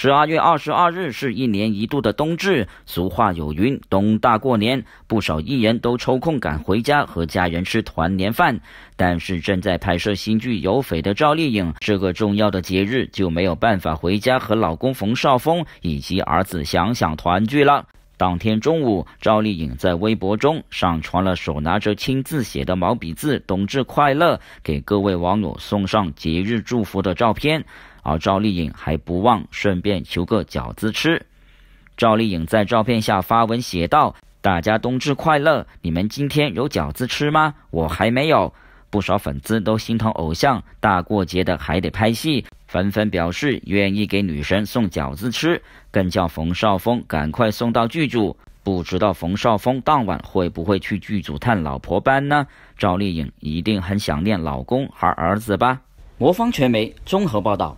十二月二十二日是一年一度的冬至。俗话有云：“冬大过年”，不少艺人都抽空赶回家和家人吃团年饭。但是正在拍摄新剧《有匪》的赵丽颖，这个重要的节日就没有办法回家和老公冯绍峰以及儿子想想团聚了。当天中午，赵丽颖在微博中上传了手拿着亲自写的毛笔字“冬至快乐”给各位网友送上节日祝福的照片，而赵丽颖还不忘顺便求个饺子吃。赵丽颖在照片下发文写道：“大家冬至快乐，你们今天有饺子吃吗？我还没有。”不少粉丝都心疼偶像，大过节的还得拍戏，纷纷表示愿意给女神送饺子吃，更叫冯绍峰赶快送到剧组。不知道冯绍峰当晚会不会去剧组探老婆班呢？赵丽颖一定很想念老公和儿子吧？魔方传媒综合报道。